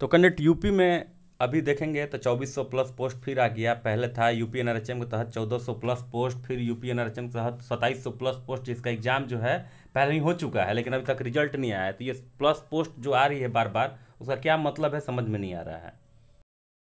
तो connect UP में अभी देखेंगे तो 2400 प्लस पोस्ट फिर आ गया पहले था यूपी एनआरएचएम के तहत 1400 प्लस पोस्ट फिर यूपी एनआरएचएम के तहत 2700 प्लस पोस्ट इसका एग्जाम जो है पहले ही हो चुका है लेकिन अभी तक रिजल्ट नहीं आया है तो ये प्लस पोस्ट जो आ रही है बार बार उसका क्या मतलब है समझ में नहीं आ रहा है